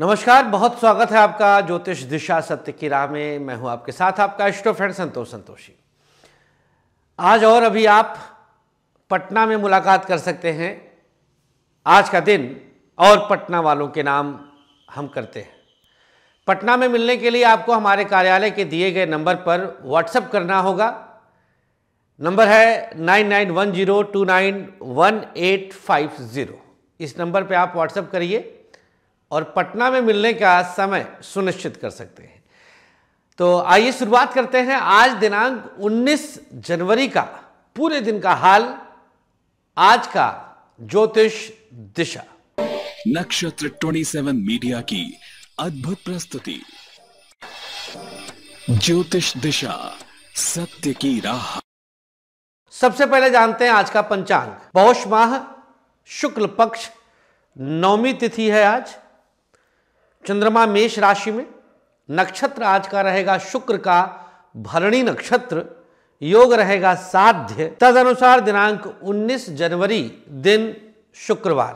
नमस्कार बहुत स्वागत है आपका ज्योतिष दिशा सत्य की राह में मैं हूं आपके साथ आपका इष्टो फ्रेंड संतोष संतोषी आज और अभी आप पटना में मुलाकात कर सकते हैं आज का दिन और पटना वालों के नाम हम करते हैं पटना में मिलने के लिए आपको हमारे कार्यालय के दिए गए नंबर पर व्हाट्सएप करना होगा नंबर है nine nine one zero two nine one eight five zero इस नंबर पे आप व्हाट्सएप करिए और पटना में मिलने का समय सुनिश्चित कर सकते हैं तो आइए शुरुआत करते हैं आज दिनांक 19 जनवरी का पूरे दिन का हाल आज का ज्योतिष दिशा नक्षत्र 27 मीडिया की अद्भुत प्रस्तुति ज्योतिष दिशा सत्य की राह सबसे पहले जानते हैं आज का पंचांग पौष माह शुक्ल पक्ष नौमी तिथि है आज चंद्रमा मेष राशि में नक्षत्र आज का रहेगा शुक्र का भरणी नक्षत्र योग रहेगा साध्य तद अनुसार दिनांक 19 जनवरी दिन शुक्रवार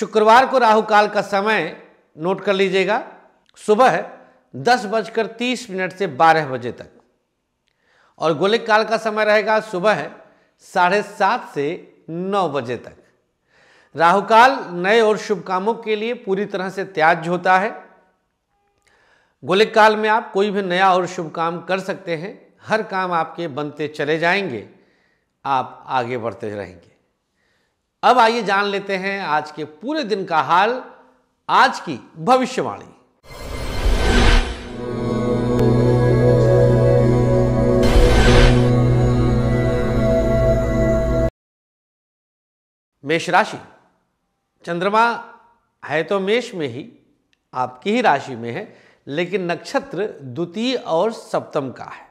शुक्रवार को राहु काल का समय नोट कर लीजिएगा सुबह दस बजकर तीस मिनट से बारह बजे तक और गोलिक काल का समय रहेगा सुबह साढ़े सात से नौ बजे तक राहुकाल नए और शुभ कामों के लिए पूरी तरह से त्याज होता है गोलिक काल में आप कोई भी नया और शुभ काम कर सकते हैं हर काम आपके बनते चले जाएंगे आप आगे बढ़ते रहेंगे अब आइए जान लेते हैं आज के पूरे दिन का हाल आज की भविष्यवाणी मेष राशि चंद्रमा है तो मेष में ही आपकी ही राशि में है लेकिन नक्षत्र द्वितीय और सप्तम का है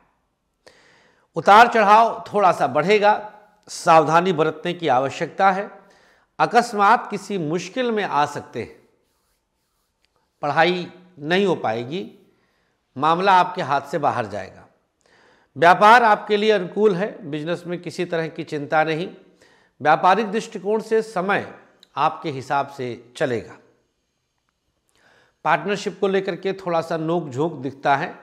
उतार चढ़ाव थोड़ा सा बढ़ेगा सावधानी बरतने की आवश्यकता है अकस्मात किसी मुश्किल में आ सकते हैं पढ़ाई नहीं हो पाएगी मामला आपके हाथ से बाहर जाएगा व्यापार आपके लिए अनुकूल है बिजनेस में किसी तरह की चिंता नहीं व्यापारिक दृष्टिकोण से समय आपके हिसाब से चलेगा पार्टनरशिप को लेकर के थोड़ा सा नोक झोंक दिखता है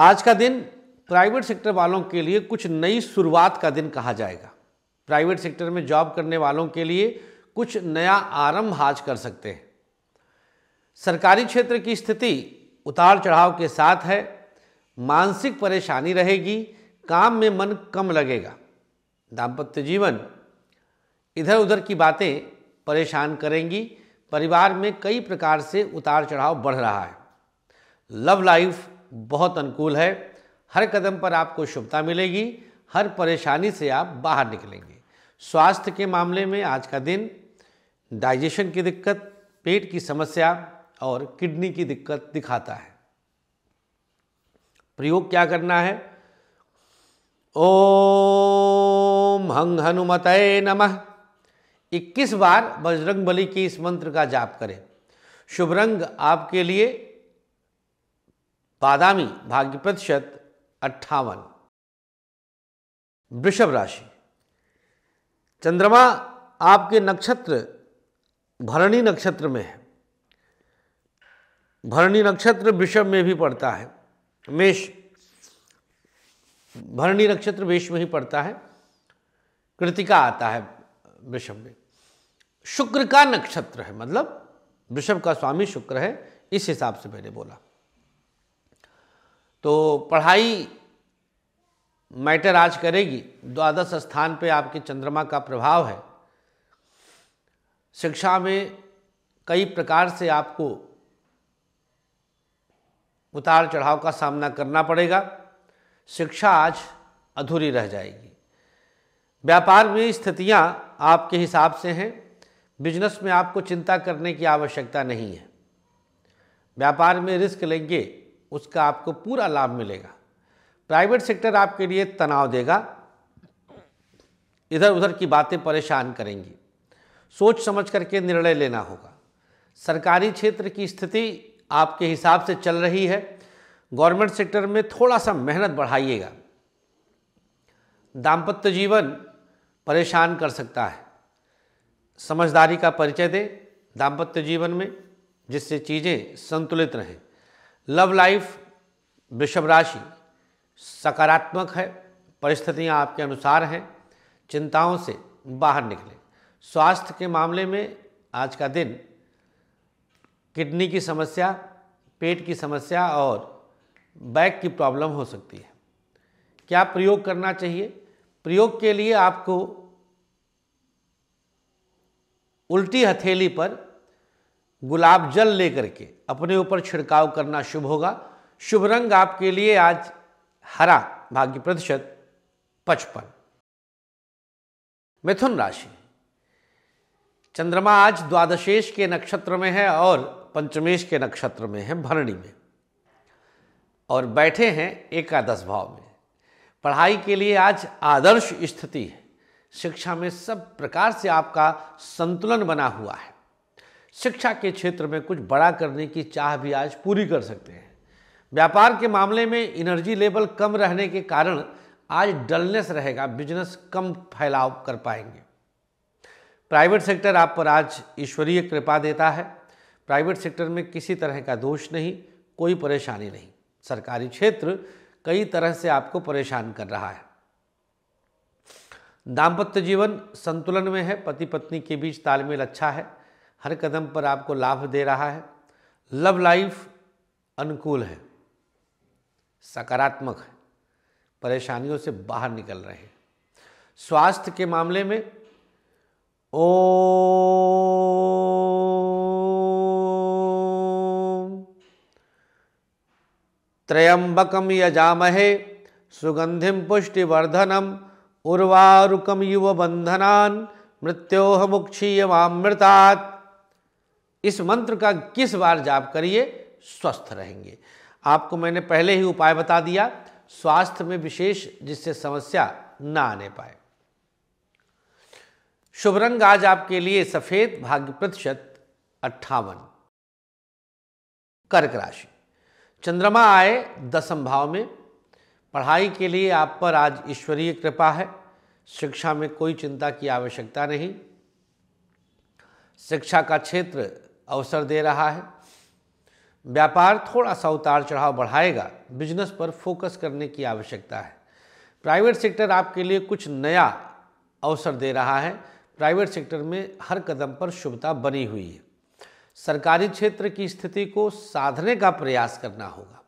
आज का दिन प्राइवेट सेक्टर वालों के लिए कुछ नई शुरुआत का दिन कहा जाएगा प्राइवेट सेक्टर में जॉब करने वालों के लिए कुछ नया आरंभ आज कर सकते हैं सरकारी क्षेत्र की स्थिति उतार चढ़ाव के साथ है मानसिक परेशानी रहेगी काम में मन कम लगेगा दाम्पत्य जीवन इधर उधर की बातें परेशान करेंगी परिवार में कई प्रकार से उतार चढ़ाव बढ़ रहा है लव लाइफ बहुत अनुकूल है हर कदम पर आपको शुभता मिलेगी हर परेशानी से आप बाहर निकलेंगे स्वास्थ्य के मामले में आज का दिन डाइजेशन की दिक्कत पेट की समस्या और किडनी की दिक्कत दिखाता है प्रयोग क्या करना है ओम हंग हनुमत नमः इक्कीस बार बजरंग बली के इस मंत्र का जाप करें शुभ रंग आपके लिए बादामी भाग्य प्रतिशत अट्ठावन वृषभ राशि चंद्रमा आपके नक्षत्र भरणी नक्षत्र में है भरणी नक्षत्र वृषभ में भी पड़ता है मेष भरणी नक्षत्र वेश में ही पड़ता है कृतिका आता है वृषभ में शुक्र का नक्षत्र है मतलब वृषभ का स्वामी शुक्र है इस हिसाब से मैंने बोला तो पढ़ाई मैटर आज करेगी द्वादश स्थान पे आपके चंद्रमा का प्रभाव है शिक्षा में कई प्रकार से आपको उतार चढ़ाव का सामना करना पड़ेगा शिक्षा आज अधूरी रह जाएगी व्यापार में स्थितियां आपके हिसाब से हैं बिजनेस में आपको चिंता करने की आवश्यकता नहीं है व्यापार में रिस्क लेंगे उसका आपको पूरा लाभ मिलेगा प्राइवेट सेक्टर आपके लिए तनाव देगा इधर उधर की बातें परेशान करेंगी सोच समझ करके निर्णय लेना होगा सरकारी क्षेत्र की स्थिति आपके हिसाब से चल रही है गवर्नमेंट सेक्टर में थोड़ा सा मेहनत बढ़ाइएगा दाम्पत्य जीवन परेशान कर सकता है समझदारी का परिचय दें दाम्पत्य जीवन में जिससे चीज़ें संतुलित रहें लव लाइफ वृषभ राशि सकारात्मक है परिस्थितियां आपके अनुसार हैं चिंताओं से बाहर निकलें स्वास्थ्य के मामले में आज का दिन किडनी की समस्या पेट की समस्या और बैक की प्रॉब्लम हो सकती है क्या प्रयोग करना चाहिए प्रयोग के लिए आपको उल्टी हथेली पर गुलाब जल लेकर के अपने ऊपर छिड़काव करना शुभ होगा शुभ रंग आपके लिए आज हरा भाग्य प्रतिशत पचपन मिथुन राशि चंद्रमा आज द्वादशेश के नक्षत्र में है और पंचमेश के नक्षत्र में है भरणी में और बैठे हैं एकादश भाव में पढ़ाई के लिए आज आदर्श स्थिति है शिक्षा में सब प्रकार से आपका संतुलन बना हुआ है शिक्षा के क्षेत्र में कुछ बड़ा करने की चाह भी आज पूरी कर सकते हैं व्यापार के मामले में एनर्जी लेवल कम रहने के कारण आज डलनेस रहेगा बिजनेस कम फैलाव कर पाएंगे प्राइवेट सेक्टर आप पर आज ईश्वरीय कृपा देता है प्राइवेट सेक्टर में किसी तरह का दोष नहीं कोई परेशानी नहीं सरकारी क्षेत्र कई तरह से आपको परेशान कर रहा है दाम्पत्य जीवन संतुलन में है पति पत्नी के बीच तालमेल अच्छा है हर कदम पर आपको लाभ दे रहा है लव लाइफ अनुकूल है सकारात्मक है परेशानियों से बाहर निकल रहे हैं स्वास्थ्य के मामले में ओ त्रयंबकम यजामहे सुगंधिम पुष्टिवर्धनम उर्वारुकम युव बंधनान मृत्योह मुक्षीयमृता इस मंत्र का किस बार जाप करिए स्वस्थ रहेंगे आपको मैंने पहले ही उपाय बता दिया स्वास्थ्य में विशेष जिससे समस्या ना आने पाए शुभ रंग आज आपके लिए सफेद भाग्य प्रतिशत अट्ठावन कर्क राशि चंद्रमा आए दसम भाव में पढ़ाई के लिए आप पर आज ईश्वरीय कृपा है शिक्षा में कोई चिंता की आवश्यकता नहीं शिक्षा का क्षेत्र अवसर दे रहा है व्यापार थोड़ा सा उतार चढ़ाव बढ़ाएगा बिजनेस पर फोकस करने की आवश्यकता है प्राइवेट सेक्टर आपके लिए कुछ नया अवसर दे रहा है प्राइवेट सेक्टर में हर कदम पर शुभता बनी हुई है सरकारी क्षेत्र की स्थिति को साधने का प्रयास करना होगा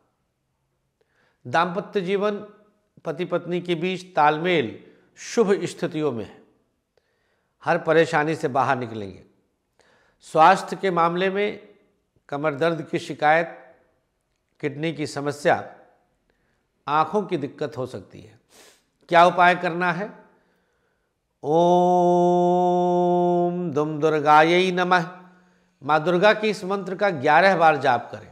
दाम्पत्य जीवन पति पत्नी के बीच तालमेल शुभ स्थितियों में है हर परेशानी से बाहर निकलेंगे स्वास्थ्य के मामले में कमर दर्द की शिकायत किडनी की समस्या आँखों की दिक्कत हो सकती है क्या उपाय करना है ओम दुम दुर्गाय नमः माँ दुर्गा के इस मंत्र का ग्यारह बार जाप करें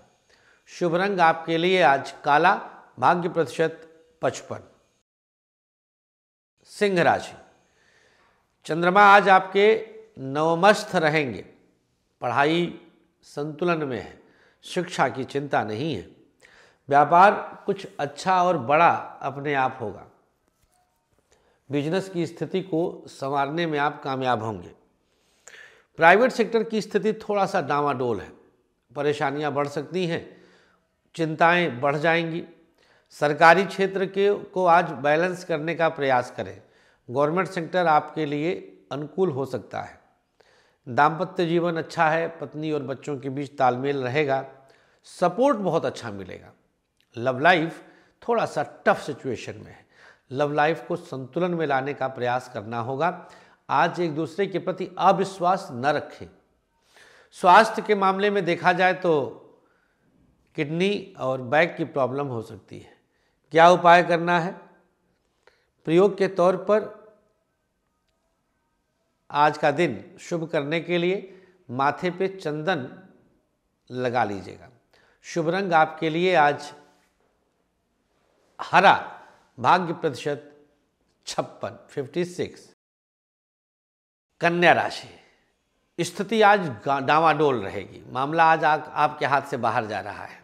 शुभ रंग आपके लिए आज काला भाग्य प्रतिशत पचपन सिंह राशि चंद्रमा आज आपके नवमस्थ रहेंगे पढ़ाई संतुलन में है शिक्षा की चिंता नहीं है व्यापार कुछ अच्छा और बड़ा अपने आप होगा बिजनेस की स्थिति को संवारने में आप कामयाब होंगे प्राइवेट सेक्टर की स्थिति थोड़ा सा डामाडोल है परेशानियां बढ़ सकती हैं चिंताएं बढ़ जाएंगी सरकारी क्षेत्र के को आज बैलेंस करने का प्रयास करें गवर्नमेंट सेक्टर आपके लिए अनुकूल हो सकता है दाम्पत्य जीवन अच्छा है पत्नी और बच्चों के बीच तालमेल रहेगा सपोर्ट बहुत अच्छा मिलेगा लव लाइफ थोड़ा सा टफ सिचुएशन में है लव लाइफ को संतुलन में लाने का प्रयास करना होगा आज एक दूसरे के प्रति अविश्वास न रखें स्वास्थ्य के मामले में देखा जाए तो किडनी और बैक की प्रॉब्लम हो सकती है क्या उपाय करना है प्रयोग के तौर पर आज का दिन शुभ करने के लिए माथे पे चंदन लगा लीजिएगा शुभ रंग आपके लिए आज हरा भाग्य प्रतिशत छप्पन फिफ्टी सिक्स कन्या राशि स्थिति आज डावाडोल रहेगी मामला आज आ, आपके हाथ से बाहर जा रहा है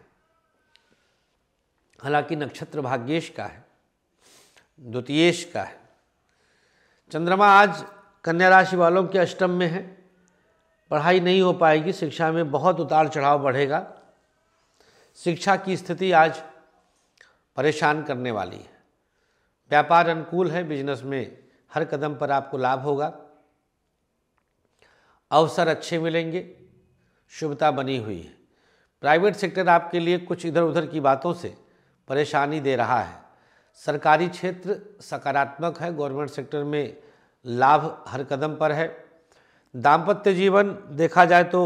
हालांकि नक्षत्र भाग्येश का है द्वितीयेश का है चंद्रमा आज कन्या राशि वालों के अष्टम में है पढ़ाई नहीं हो पाएगी शिक्षा में बहुत उतार चढ़ाव बढ़ेगा शिक्षा की स्थिति आज परेशान करने वाली है व्यापार अनुकूल है बिजनेस में हर कदम पर आपको लाभ होगा अवसर अच्छे मिलेंगे शुभता बनी हुई है प्राइवेट सेक्टर आपके लिए कुछ इधर उधर की बातों से परेशानी दे रहा है सरकारी क्षेत्र सकारात्मक है गवर्नमेंट सेक्टर में लाभ हर कदम पर है दाम्पत्य जीवन देखा जाए तो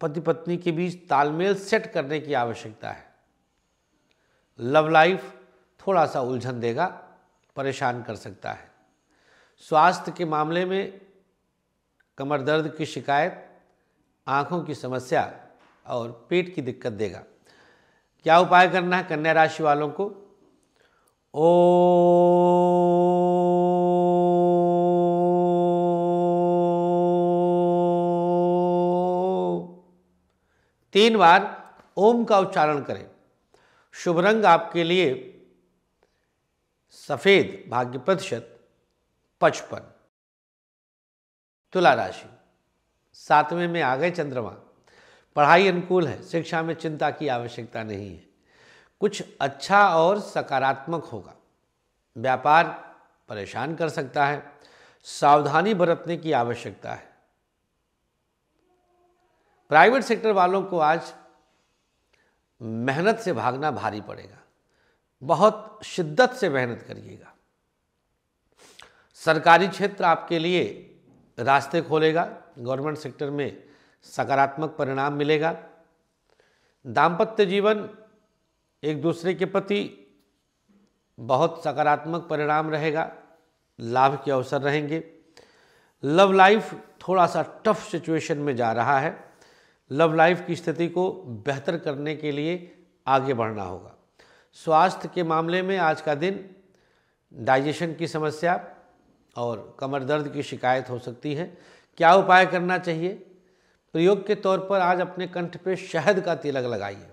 पति पत्नी के बीच तालमेल सेट करने की आवश्यकता है लव लाइफ थोड़ा सा उलझन देगा परेशान कर सकता है स्वास्थ्य के मामले में कमर दर्द की शिकायत आँखों की समस्या और पेट की दिक्कत देगा क्या उपाय करना है कन्या राशि वालों को ओ तीन बार ओम का उच्चारण करें शुभ रंग आपके लिए सफ़ेद भाग्य प्रतिशत पचपन तुला राशि सातवें में आ गए चंद्रमा पढ़ाई अनुकूल है शिक्षा में चिंता की आवश्यकता नहीं है कुछ अच्छा और सकारात्मक होगा व्यापार परेशान कर सकता है सावधानी बरतने की आवश्यकता है प्राइवेट सेक्टर वालों को आज मेहनत से भागना भारी पड़ेगा बहुत शिद्दत से मेहनत करिएगा सरकारी क्षेत्र आपके लिए रास्ते खोलेगा गवर्नमेंट सेक्टर में सकारात्मक परिणाम मिलेगा दाम्पत्य जीवन एक दूसरे के प्रति बहुत सकारात्मक परिणाम रहेगा लाभ के अवसर रहेंगे लव लाइफ थोड़ा सा टफ सिचुएशन में जा रहा है लव लाइफ की स्थिति को बेहतर करने के लिए आगे बढ़ना होगा स्वास्थ्य के मामले में आज का दिन डाइजेशन की समस्या और कमर दर्द की शिकायत हो सकती है क्या उपाय करना चाहिए प्रयोग के तौर पर आज अपने कंठ पे शहद का तिलक लगाइए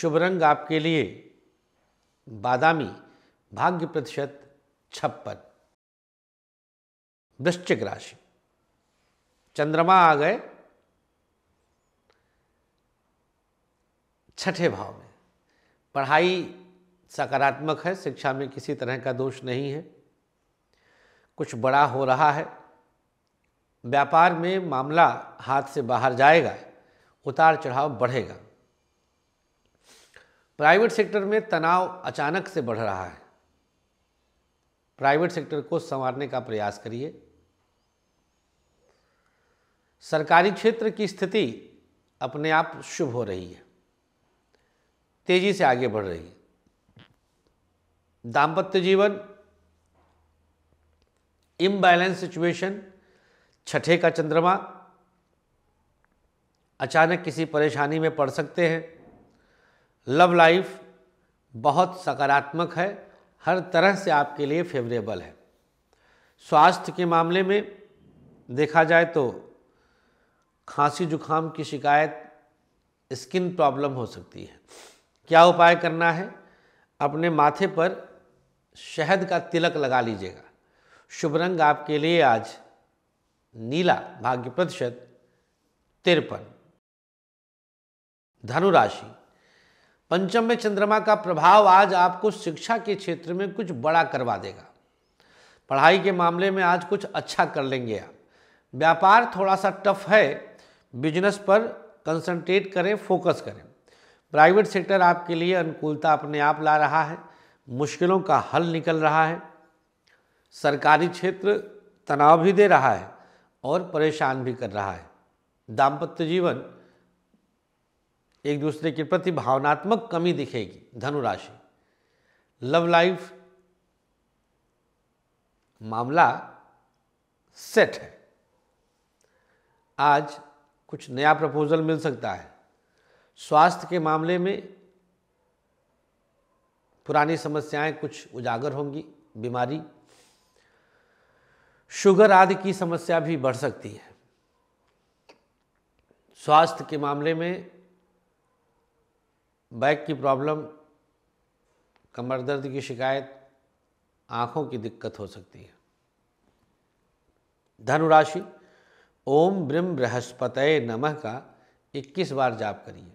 शुभ रंग आपके लिए बादामी भाग्य प्रतिशत छप्पन वृश्चिक राशि चंद्रमा आ गए छठे भाव में पढ़ाई सकारात्मक है शिक्षा में किसी तरह का दोष नहीं है कुछ बड़ा हो रहा है व्यापार में मामला हाथ से बाहर जाएगा उतार चढ़ाव बढ़ेगा प्राइवेट सेक्टर में तनाव अचानक से बढ़ रहा है प्राइवेट सेक्टर को संवारने का प्रयास करिए सरकारी क्षेत्र की स्थिति अपने आप शुभ हो रही है तेजी से आगे बढ़ रही है दाम्पत्य जीवन इम्बैलेंस सिचुएशन छठे का चंद्रमा अचानक किसी परेशानी में पड़ सकते हैं लव लाइफ बहुत सकारात्मक है हर तरह से आपके लिए फेवरेबल है स्वास्थ्य के मामले में देखा जाए तो खांसी जुखाम की शिकायत स्किन प्रॉब्लम हो सकती है क्या उपाय करना है अपने माथे पर शहद का तिलक लगा लीजिएगा शुभ रंग आपके लिए आज नीला भाग्य प्रतिशत तिरपन धनुराशि पंचम में चंद्रमा का प्रभाव आज आपको शिक्षा के क्षेत्र में कुछ बड़ा करवा देगा पढ़ाई के मामले में आज कुछ अच्छा कर लेंगे आप व्यापार थोड़ा सा टफ है बिजनेस पर कंसंट्रेट करें फोकस करें प्राइवेट सेक्टर आपके लिए अनुकूलता अपने आप ला रहा है मुश्किलों का हल निकल रहा है सरकारी क्षेत्र तनाव भी दे रहा है और परेशान भी कर रहा है दाम्पत्य जीवन एक दूसरे के प्रति भावनात्मक कमी दिखेगी धनुराशि लव लाइफ मामला सेट है आज कुछ नया प्रपोजल मिल सकता है स्वास्थ्य के मामले में पुरानी समस्याएं कुछ उजागर होंगी बीमारी शुगर आदि की समस्या भी बढ़ सकती है स्वास्थ्य के मामले में बैक की प्रॉब्लम कमर दर्द की शिकायत आँखों की दिक्कत हो सकती है धनुराशि ओम ब्रिम बृहस्पत नमः का 21 बार जाप करिए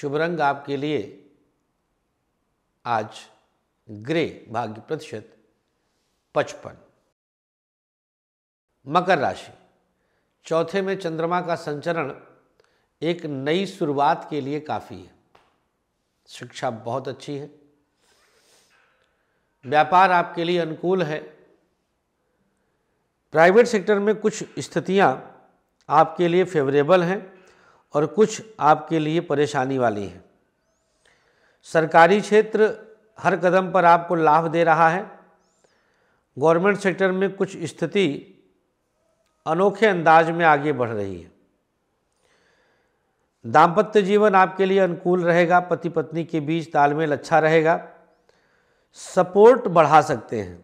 शुभ रंग आपके लिए आज ग्रे भाग्य प्रतिशत पचपन मकर राशि चौथे में चंद्रमा का संचरण एक नई शुरुआत के लिए काफ़ी है शिक्षा बहुत अच्छी है व्यापार आपके लिए अनुकूल है प्राइवेट सेक्टर में कुछ स्थितियां आपके लिए फेवरेबल हैं और कुछ आपके लिए परेशानी वाली हैं सरकारी क्षेत्र हर कदम पर आपको लाभ दे रहा है गवर्नमेंट सेक्टर में कुछ स्थिति अनोखे अंदाज में आगे बढ़ रही है दाम्पत्य जीवन आपके लिए अनुकूल रहेगा पति पत्नी के बीच तालमेल अच्छा रहेगा सपोर्ट बढ़ा सकते हैं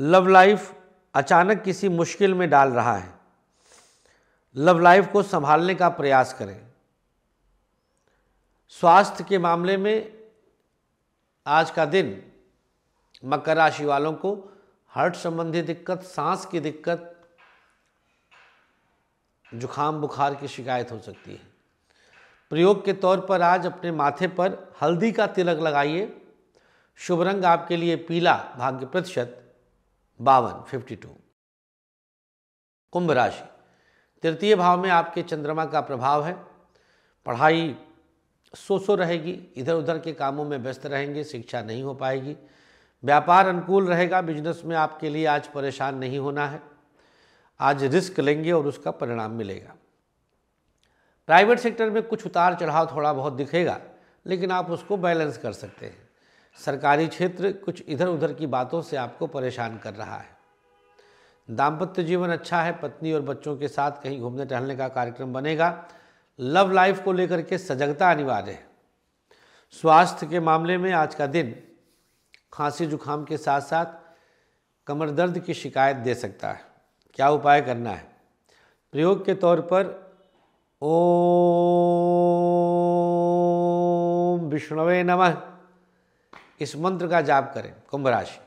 लव लाइफ अचानक किसी मुश्किल में डाल रहा है लव लाइफ को संभालने का प्रयास करें स्वास्थ्य के मामले में आज का दिन मकर राशि वालों को हार्ट संबंधी दिक्कत सांस की दिक्कत जुखाम बुखार की शिकायत हो सकती है प्रयोग के तौर पर आज अपने माथे पर हल्दी का तिलक लगाइए शुभ रंग आपके लिए पीला भाग्य प्रतिशत बावन फिफ्टी टू कुंभ राशि तृतीय भाव में आपके चंद्रमा का प्रभाव है पढ़ाई सो सो रहेगी इधर उधर के कामों में व्यस्त रहेंगे शिक्षा नहीं हो पाएगी व्यापार अनुकूल रहेगा बिजनेस में आपके लिए आज परेशान नहीं होना है आज रिस्क लेंगे और उसका परिणाम मिलेगा प्राइवेट सेक्टर में कुछ उतार चढ़ाव थोड़ा बहुत दिखेगा लेकिन आप उसको बैलेंस कर सकते हैं सरकारी क्षेत्र कुछ इधर उधर की बातों से आपको परेशान कर रहा है दाम्पत्य जीवन अच्छा है पत्नी और बच्चों के साथ कहीं घूमने टहलने का कार्यक्रम बनेगा लव लाइफ को लेकर के सजगता अनिवार्य है स्वास्थ्य के मामले में आज का दिन खांसी जुकाम के साथ साथ कमर दर्द की शिकायत दे सकता है क्या उपाय करना है प्रयोग के तौर पर ओम विष्णवे नमः इस मंत्र का जाप करें कुंभ राशि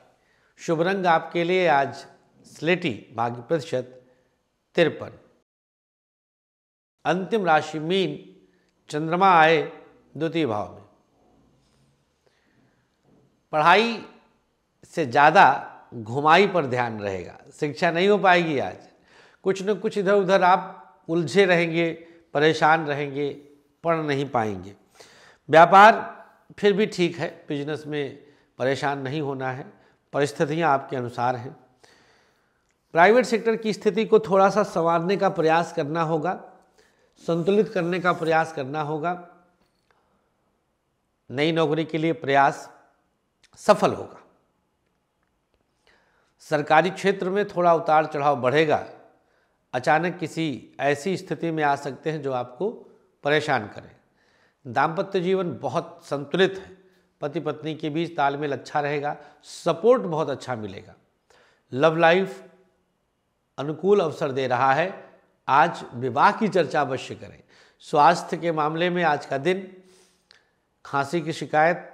शुभ रंग आपके लिए आज स्लेटी भाग्य प्रतिशत तिरपन अंतिम राशि मीन चंद्रमा आए द्वितीय भाव में पढ़ाई से ज़्यादा घुमाई पर ध्यान रहेगा शिक्षा नहीं हो पाएगी आज कुछ न कुछ इधर उधर आप उलझे रहेंगे परेशान रहेंगे पढ़ नहीं पाएंगे व्यापार फिर भी ठीक है बिजनेस में परेशान नहीं होना है परिस्थितियाँ आपके अनुसार हैं प्राइवेट सेक्टर की स्थिति को थोड़ा सा संवारने का प्रयास करना होगा संतुलित करने का प्रयास करना होगा नई नौकरी के लिए प्रयास सफल होगा सरकारी क्षेत्र में थोड़ा उतार चढ़ाव बढ़ेगा अचानक किसी ऐसी स्थिति में आ सकते हैं जो आपको परेशान करें दाम्पत्य जीवन बहुत संतुलित है पति पत्नी के बीच तालमेल अच्छा रहेगा सपोर्ट बहुत अच्छा मिलेगा लव लाइफ अनुकूल अवसर दे रहा है आज विवाह की चर्चा अवश्य करें स्वास्थ्य के मामले में आज का दिन खांसी की शिकायत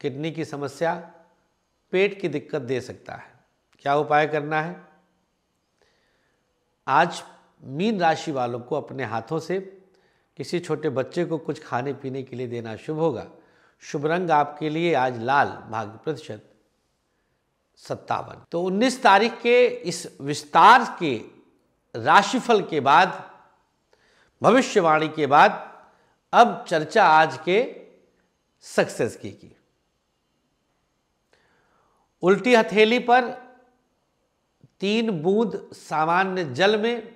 किडनी की समस्या पेट की दिक्कत दे सकता है क्या उपाय करना है आज मीन राशि वालों को अपने हाथों से किसी छोटे बच्चे को कुछ खाने पीने के लिए देना शुभ होगा शुभ रंग आपके लिए आज लाल भाग्य प्रतिशत सत्तावन तो 19 तारीख के इस विस्तार के राशिफल के बाद भविष्यवाणी के बाद अब चर्चा आज के सक्सेस की की उल्टी हथेली पर तीन बूंद सामान्य जल में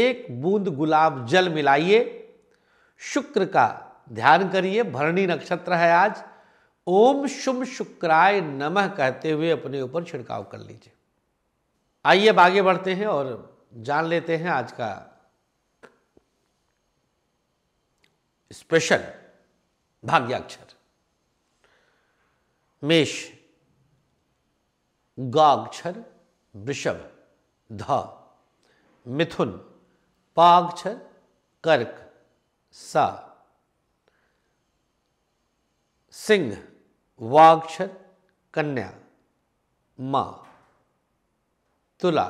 एक बूंद गुलाब जल मिलाइए शुक्र का ध्यान करिए भरणी नक्षत्र है आज ओम शुम शुक्राय नमः कहते हुए अपने ऊपर छिड़काव कर लीजिए आइए अब आगे बढ़ते हैं और जान लेते हैं आज का स्पेशल भाग्याक्षर मेष गाक्षर वृषभ ध मिथुन पाक्षर कर्क सा सिंह वाक्षर कन्या मा तुला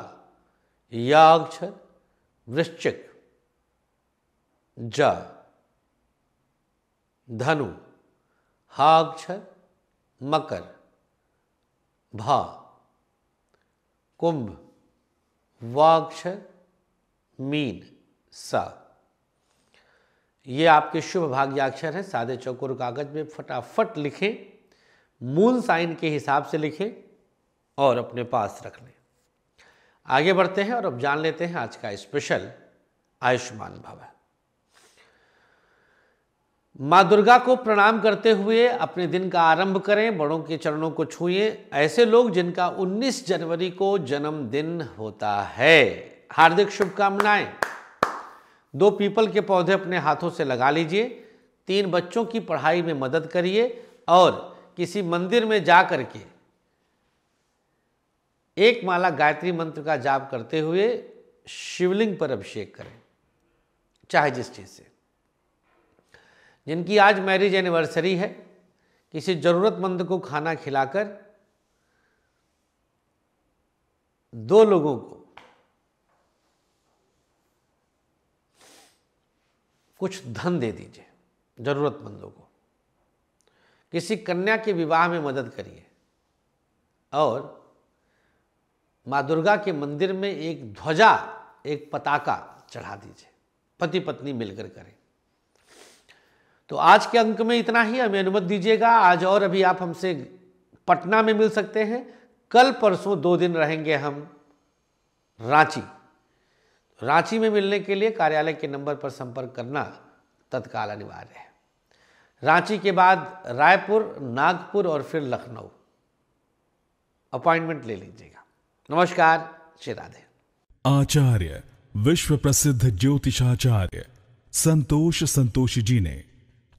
याक्षर वृश्चिक ज धनु हाक्षर मकर भा कुंभ वाक्ष मीन स ये आपके शुभ भाग्याक्षर हैं सादे चौकोर कागज में फटाफट लिखें मूल साइन के हिसाब से लिखें और अपने पास रख लें आगे बढ़ते हैं और अब जान लेते हैं आज का स्पेशल आयुष्मान भवन माँ दुर्गा को प्रणाम करते हुए अपने दिन का आरंभ करें बड़ों के चरणों को छूए ऐसे लोग जिनका 19 जनवरी को जन्मदिन होता है हार्दिक शुभकामनाएं दो पीपल के पौधे अपने हाथों से लगा लीजिए तीन बच्चों की पढ़ाई में मदद करिए और किसी मंदिर में जा कर के एक माला गायत्री मंत्र का जाप करते हुए शिवलिंग पर अभिषेक करें चाहे जिस चीज़ से जिनकी आज मैरिज एनिवर्सरी है किसी ज़रूरतमंद को खाना खिलाकर दो लोगों को कुछ धन दे दीजिए ज़रूरतमंदों को किसी कन्या के विवाह में मदद करिए और माँ दुर्गा के मंदिर में एक ध्वजा एक पताका चढ़ा दीजिए पति पत्नी मिलकर करें तो आज के अंक में इतना ही हमें अनुमति दीजिएगा आज और अभी आप हमसे पटना में मिल सकते हैं कल परसों दो दिन रहेंगे हम रांची रांची में मिलने के लिए कार्यालय के नंबर पर संपर्क करना तत्काल अनिवार्य है रांची के बाद रायपुर नागपुर और फिर लखनऊ अपॉइंटमेंट ले लीजिएगा नमस्कार श्री राधे आचार्य विश्व प्रसिद्ध ज्योतिषाचार्य संतोष संतोष जी ने